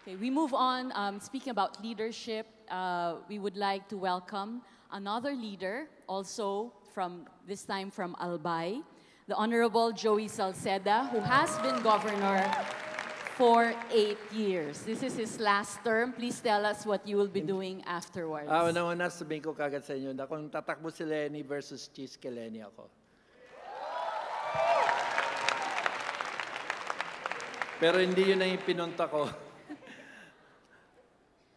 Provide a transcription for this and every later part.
Okay, we move on. Um, speaking about leadership, uh, we would like to welcome another leader, also from this time from Albay, the Honorable Joey Salceda, who has been governor for eight years. This is his last term. Please tell us what you will be doing afterwards. Ah, uh, una-una sabihin ko kagad sa inyo na kung tatakbo si Lenny versus Cheese Keleni ako. Pero hindi yun ang pinunta ko.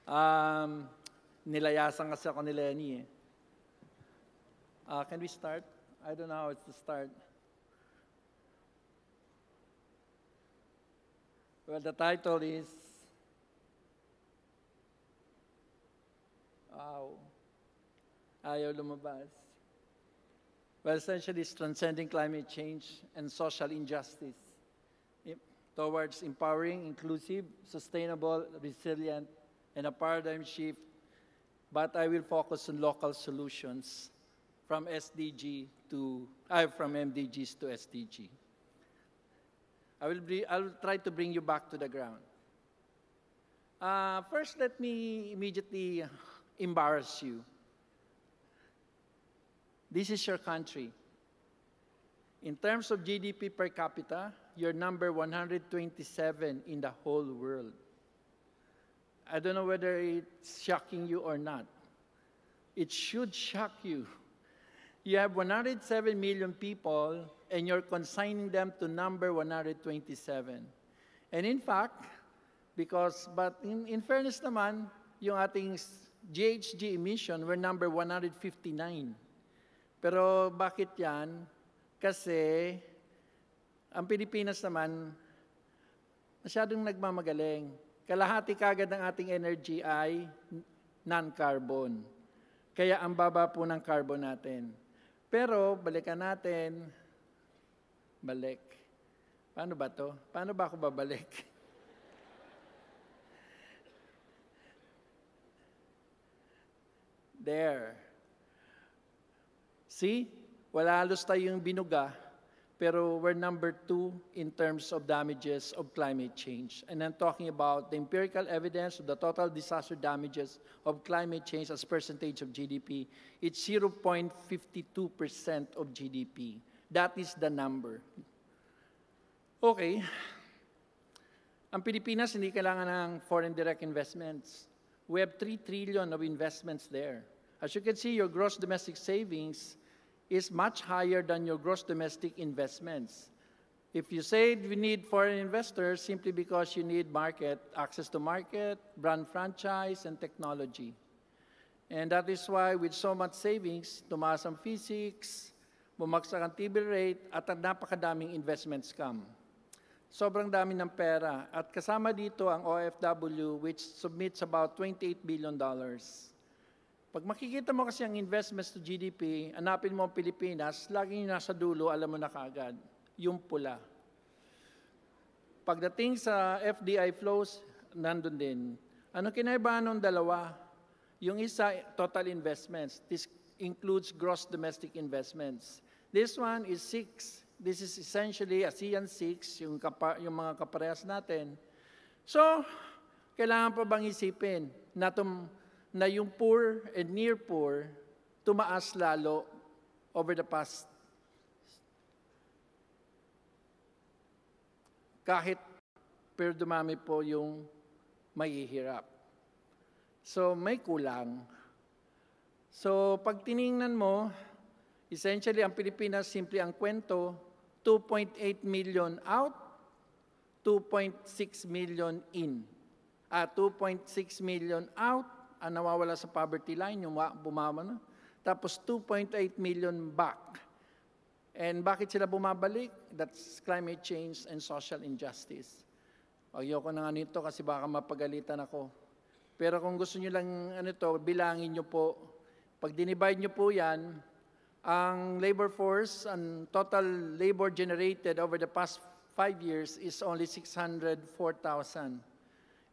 Um, nilayasan kasi ako ni Lenny eh. Uh, can we start? I don't know how it's to start. Well, the title is Wow. Ayaw lumabas. Well, essentially, it's transcending climate change and social injustice towards empowering, inclusive, sustainable, resilient and a paradigm shift, but I will focus on local solutions from SDG to, uh, from MDGs to SDG. I will, be, I will try to bring you back to the ground. Uh, first, let me immediately embarrass you. This is your country. In terms of GDP per capita, you're number 127 in the whole world. I don't know whether it's shocking you or not. It should shock you. You have 107 million people, and you're consigning them to number 127. And in fact, because, but in, in fairness naman, yung ating GHG emission, we're number 159. Pero bakit yan? Kasi ang Pilipinas naman, masyadong nagmamagaling kalahati kagad ng ating energy ay non-carbon. Kaya ang baba po ng carbon natin. Pero balikan natin, balik. Paano ba to? Paano ba ako babalik? There. See? Wala halos tayong binuga pero we're number two in terms of damages of climate change. And I'm talking about the empirical evidence of the total disaster damages of climate change as percentage of GDP. It's 0.52% of GDP. That is the number. Okay. Ang Pilipinas hindi kailangan ng foreign direct investments. We have 3 trillion of investments there. As you can see, your gross domestic savings is much higher than your gross domestic investments. If you say we need foreign investors simply because you need market, access to market, brand franchise, and technology. And that is why with so much savings, tumaas ang physics, bumagsak ang TB rate, at ang napakadaming investments come. Sobrang dami ng pera. At kasama dito ang OFW which submits about $28 billion. dollars pag makikita mo kasi ang investments to GDP, hanapin mo ang Pilipinas, laging nasa dulo, alam mo na kaagad, yung pula. Pagdating sa FDI flows, nandun din. Ano kinaibahan ng dalawa? Yung isa, total investments. This includes gross domestic investments. This one is six. This is essentially ASEAN 6, yung, kapa, yung mga kaparehas natin. So, kailangan pa bang isipin na itong na yung poor and near poor tumaas lalo over the past kahit pero dumami po yung mahihirap. So may kulang. So pag tiningnan mo, essentially ang Pilipinas simple ang kwento, 2.8 million out, 2.6 million in. Ah, 2.6 million out, ang ah, nawawala sa poverty line, yung bumaba na. Tapos 2.8 million back. And bakit sila bumabalik? That's climate change and social injustice. Ayoko na nga nito kasi baka mapagalitan ako. Pero kung gusto nyo lang ano to, bilangin nyo po. Pag dinivide nyo po yan, ang labor force, ang total labor generated over the past five years is only 604,000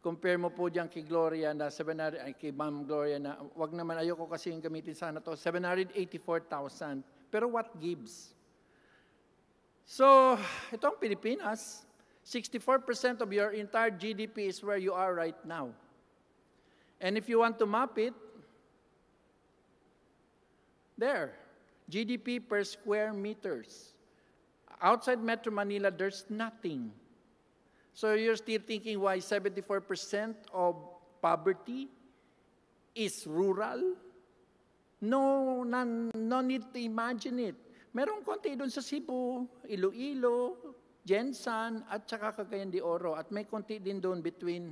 compare mo po diyan kay Gloria na 700, ay, kay Ma'am Gloria na, wag naman, ayoko kasi yung gamitin sana to, 784,000. Pero what gives? So, ito ang Pilipinas. 64% of your entire GDP is where you are right now. And if you want to map it, there, GDP per square meters. Outside Metro Manila, there's nothing. So you're still thinking why 74% of poverty is rural? No, no, no need to imagine it. Merong konti doon sa Cebu, Iloilo, Jensan, at saka Cagayan de Oro. At may konti din doon between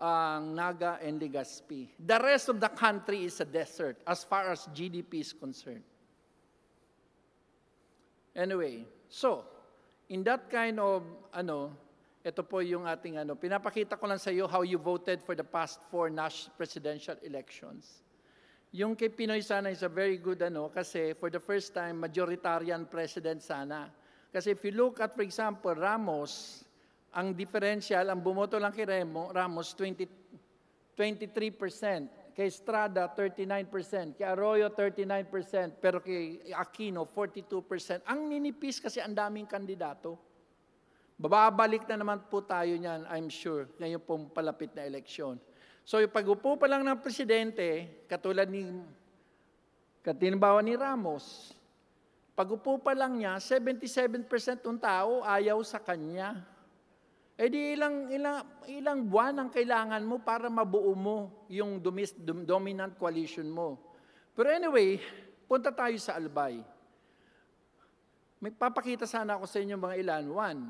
ang uh, Naga and Legazpi. The rest of the country is a desert as far as GDP is concerned. Anyway, so in that kind of ano ito po yung ating ano. Pinapakita ko lang sa iyo how you voted for the past four national presidential elections. Yung kay Pinoy sana is a very good ano kasi for the first time, majoritarian president sana. Kasi if you look at, for example, Ramos, ang differential, ang bumoto lang kay Remo, Ramos, 20, 23%. Kay Estrada, 39%. Kay Arroyo, 39%. Pero kay Aquino, 42%. Ang ninipis kasi ang daming kandidato. Bababalik na naman po tayo niyan, I'm sure, ngayon pong palapit na eleksyon. So yung pag-upo pa lang ng presidente, katulad ni katinbawa ni Ramos, pag-upo pa lang niya, 77% ng tao ayaw sa kanya. E di ilang, ilang, ilang buwan ang kailangan mo para mabuo mo yung domis, dom, dominant coalition mo. Pero anyway, punta tayo sa Albay. May papakita sana ako sa inyo mga ilan. One,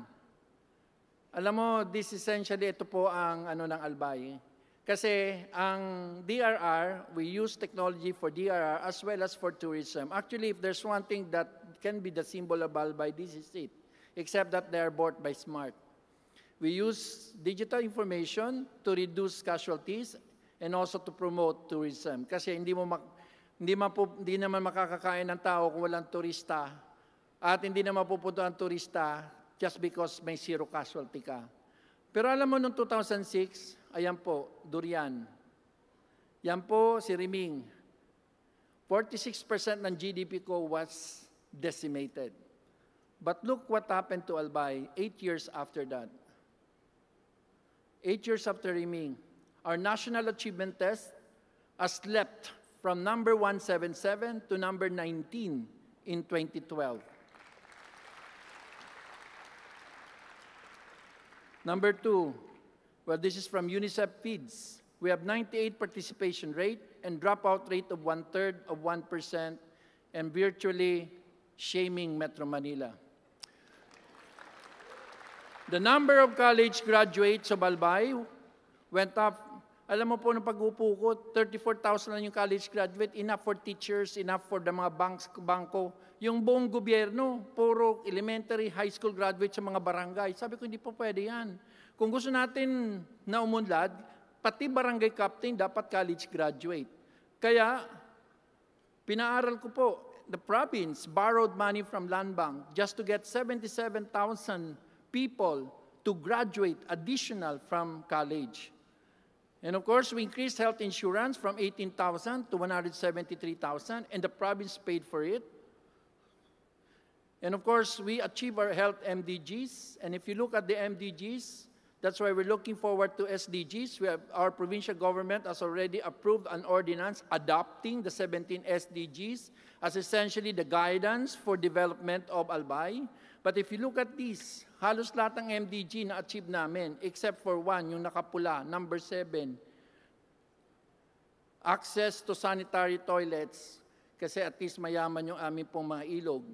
alam mo, this essentially, ito po ang ano ng Albay. Kasi ang DRR, we use technology for DRR as well as for tourism. Actually, if there's one thing that can be the symbol of Albay, this is it. Except that they are bought by smart. We use digital information to reduce casualties and also to promote tourism. Kasi hindi mo hindi, mapu, hindi naman makakakain ng tao kung walang turista at hindi na mapupunta ang turista just because may zero casualty ka. Pero alam mo, noong 2006, ayan po, durian. Yan po, si Riming. 46% ng GDP ko was decimated. But look what happened to Albay eight years after that. Eight years after Riming, our national achievement test has leapt from number 177 to number 19 in 2012. Number two, well, this is from UNICEF Feeds. We have 98 participation rate and dropout rate of one-third of 1% and virtually shaming Metro Manila. The number of college graduates of Albay went up. Alam mo po, nung pag-upo ko, 34,000 lang yung college graduate. Enough for teachers, enough for the mga banks, bangko, yung buong gobyerno, puro elementary, high school graduate sa mga barangay. Sabi ko, hindi po pwede yan. Kung gusto natin na umunlad, pati barangay captain dapat college graduate. Kaya, pinaaral ko po, the province borrowed money from Land Bank just to get 77,000 people to graduate additional from college. And of course, we increased health insurance from 18,000 to 173,000, and the province paid for it. And of course, we achieve our health MDGs. And if you look at the MDGs, that's why we're looking forward to SDGs. Have, our provincial government has already approved an ordinance adopting the 17 SDGs as essentially the guidance for development of Albay. But if you look at this, halos lahat ng MDG na achieve namin, except for one, yung nakapula, number seven, access to sanitary toilets, kasi at least mayaman yung aming pong mga ilog.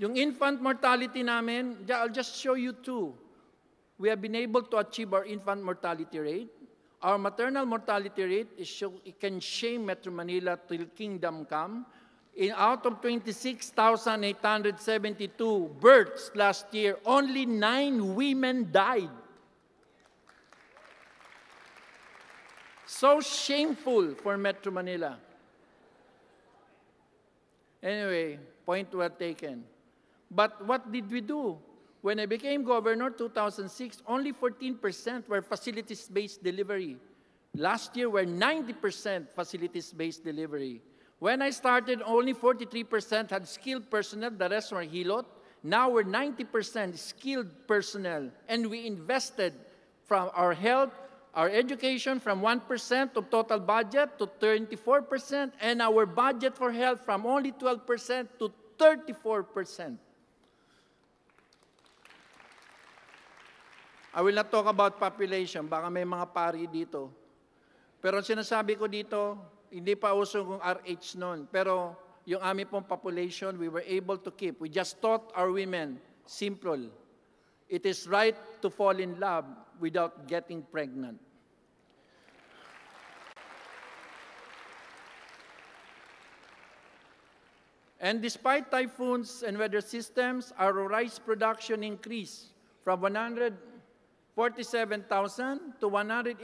Yung infant mortality namin, I'll just show you two. We have been able to achieve our infant mortality rate. Our maternal mortality rate is show, it can shame Metro Manila till kingdom come. In out of 26,872 births last year, only nine women died. So shameful for Metro Manila. Anyway, point well taken. But what did we do? When I became governor 2006, only 14% were facilities-based delivery. Last year were 90% facilities-based delivery. When I started, only 43% had skilled personnel, the rest were HELOT. Now we're 90% skilled personnel, and we invested from our health, our education from 1% of total budget to 24%, and our budget for health from only 12% to 34%. I will not talk about population, baka may mga pari dito. Pero ang sinasabi ko dito, hindi pa uso kung RH noon. Pero yung aming pong population, we were able to keep. We just taught our women, simple. It is right to fall in love without getting pregnant. And despite typhoons and weather systems, our rice production increased from 100 47,000 to 188,000.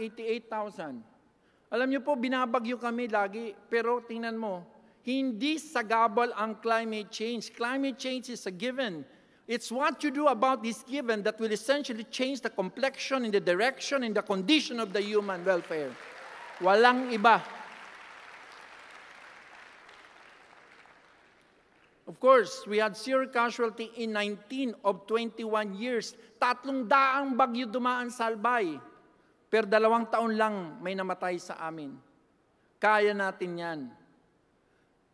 Alam niyo po, binabagyo kami lagi, pero tingnan mo, hindi sagabal ang climate change. Climate change is a given. It's what you do about this given that will essentially change the complexion in the direction and the condition of the human welfare. Walang iba. Of course, we had severe casualty in 19 of 21 years. Tatlong daang bagyo dumaan sa Albay. Pero dalawang taon lang may namatay sa amin. Kaya natin yan.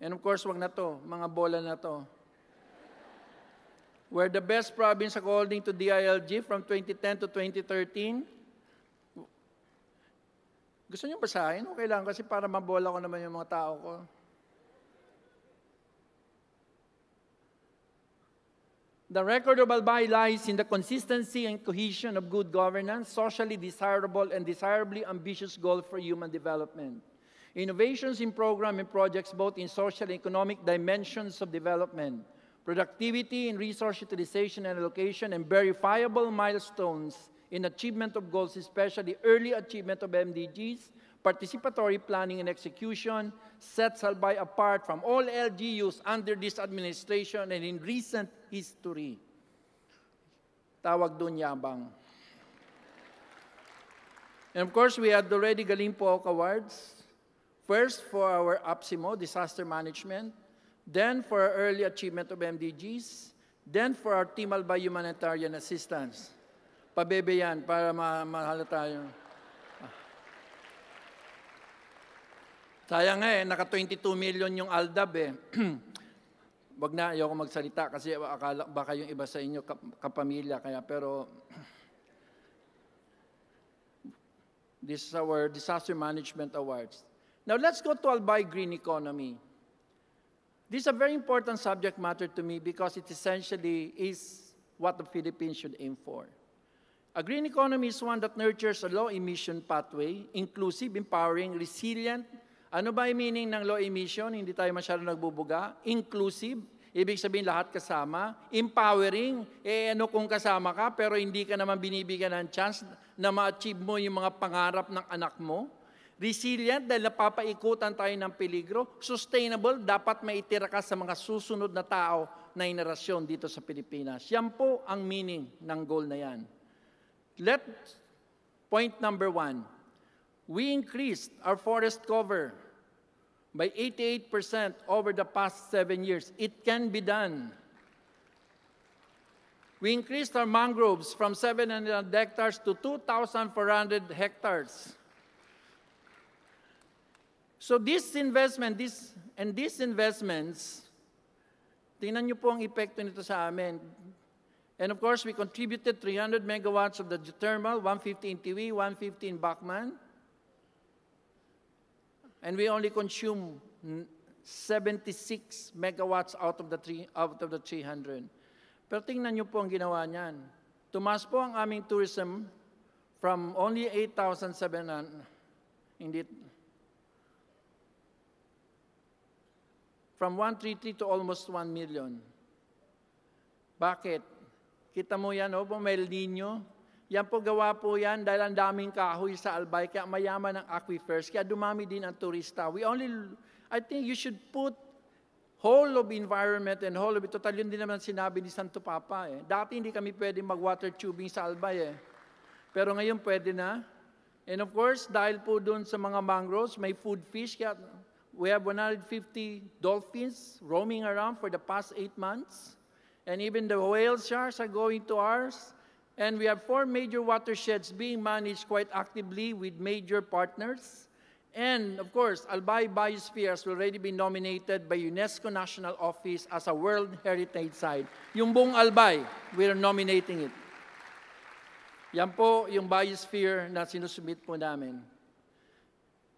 And of course, wag na to, mga bola na to. We're the best province according to DILG from 2010 to 2013. Gusto niyo basahin? O kailangan kasi para mabola ko naman yung mga tao ko. The record of Albay lies in the consistency and cohesion of good governance, socially desirable and desirably ambitious goals for human development. Innovations in program and projects both in social and economic dimensions of development, productivity in resource utilization and allocation, and verifiable milestones in achievement of goals, especially early achievement of MDGs, participatory planning and execution sets Albay apart from all LGUs under this administration and in recent history. Tawag doon yabang. And of course, we had already Galimpok Awards. First for our APSIMO, disaster management. Then for our early achievement of MDGs. Then for our Team Humanitarian Assistance. Pabebe yan para ma mahalata yun. Sayang eh, naka 22 million yung Aldab eh. Wag na, ayoko magsalita kasi akala baka yung iba sa inyo kapamilya kaya pero this is our Disaster Management Awards. Now let's go to Albay Green Economy. This is a very important subject matter to me because it essentially is what the Philippines should aim for. A green economy is one that nurtures a low emission pathway, inclusive, empowering, resilient, ano ba yung meaning ng low emission? Hindi tayo masyadong nagbubuga. Inclusive, ibig sabihin lahat kasama. Empowering, eh ano kung kasama ka pero hindi ka naman binibigyan ng chance na ma-achieve mo yung mga pangarap ng anak mo. Resilient, dahil napapaikutan tayo ng peligro. Sustainable, dapat maitira ka sa mga susunod na tao na inerasyon dito sa Pilipinas. Yan po ang meaning ng goal na yan. Let, point number one, we increased our forest cover by 88% over the past seven years. It can be done. We increased our mangroves from 700 hectares to 2,400 hectares. So this investment, this, and these investments, tingnan niyo po ang epekto nito sa amin. And of course, we contributed 300 megawatts of the geothermal, 150 in Tiwi, 150 in Bacman, and we only consume 76 megawatts out of the three, out of the 300. Pero tingnan niyo po ang ginawa niyan. Tumas po ang aming tourism from only 8,700 hindi from 133 to almost 1 million. Bakit? Kita mo yan, oh, may El Nino, yan po gawa po yan dahil ang daming kahoy sa Albay, kaya mayaman ang aquifers, kaya dumami din ang turista. We only, I think you should put whole of environment and whole of, total yun din naman sinabi ni Santo Papa eh. Dati hindi kami pwede mag-water tubing sa Albay eh. Pero ngayon pwede na. And of course, dahil po doon sa mga mangroves, may food fish, kaya we have 150 dolphins roaming around for the past eight months. And even the whale sharks are going to ours. And we have four major watersheds being managed quite actively with major partners. And of course, Albay Biosphere has already been nominated by UNESCO National Office as a World Heritage Site. Yung buong Albay, we are nominating it. Yan po yung biosphere na sinusubmit po namin.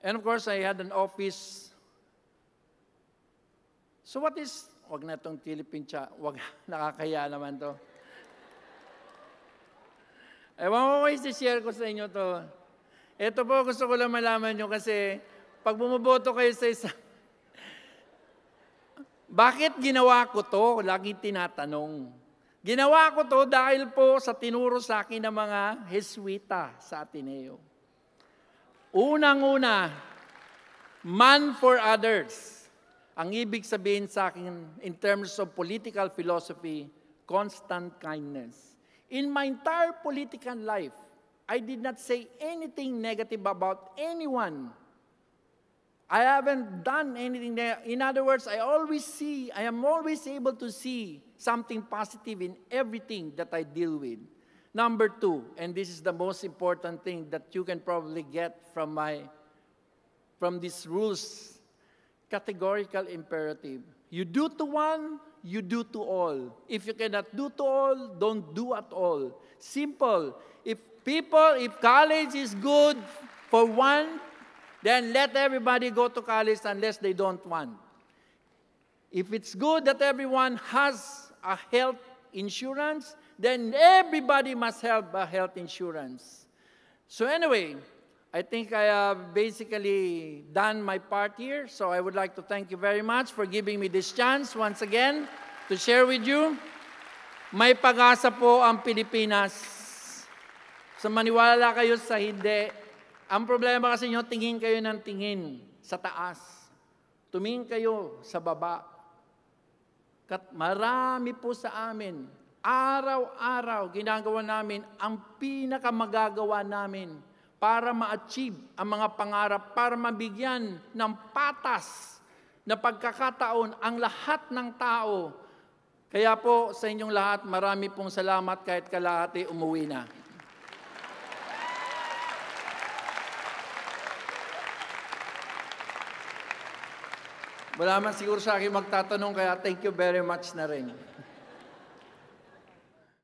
And of course, I had an office. So what is, wag na itong Philippine Cha, wag, nakakaya naman to. Ewan ko kayo, share ko sa inyo to. Ito po, gusto ko lang malaman nyo kasi pag bumoboto kayo sa isa, bakit ginawa ko to? Lagi tinatanong. Ginawa ko to dahil po sa tinuro sa akin ng mga Heswita sa Ateneo. Unang-una, man for others. Ang ibig sabihin sa akin in terms of political philosophy, constant kindness. In my entire political life, I did not say anything negative about anyone. I haven't done anything there. In other words, I always see, I am always able to see something positive in everything that I deal with. Number two, and this is the most important thing that you can probably get from my from these rules, categorical imperative. You do to one you do to all. If you cannot do to all, don't do at all. Simple. If people, if college is good for one, then let everybody go to college unless they don't want. If it's good that everyone has a health insurance, then everybody must have a health insurance. So anyway, I think I have uh, basically done my part here, so I would like to thank you very much for giving me this chance once again to share with you. May pag-asa po ang Pilipinas. Sa so maniwala kayo sa hindi, ang problema kasi nyo, tingin kayo ng tingin sa taas. Tumingin kayo sa baba. Kat marami po sa amin, araw-araw ginagawa namin ang pinakamagagawa namin para ma-achieve ang mga pangarap, para mabigyan ng patas na pagkakataon ang lahat ng tao. Kaya po sa inyong lahat, marami pong salamat kahit kalahati umuwi na. Wala man siguro sa akin magtatanong kaya thank you very much na rin.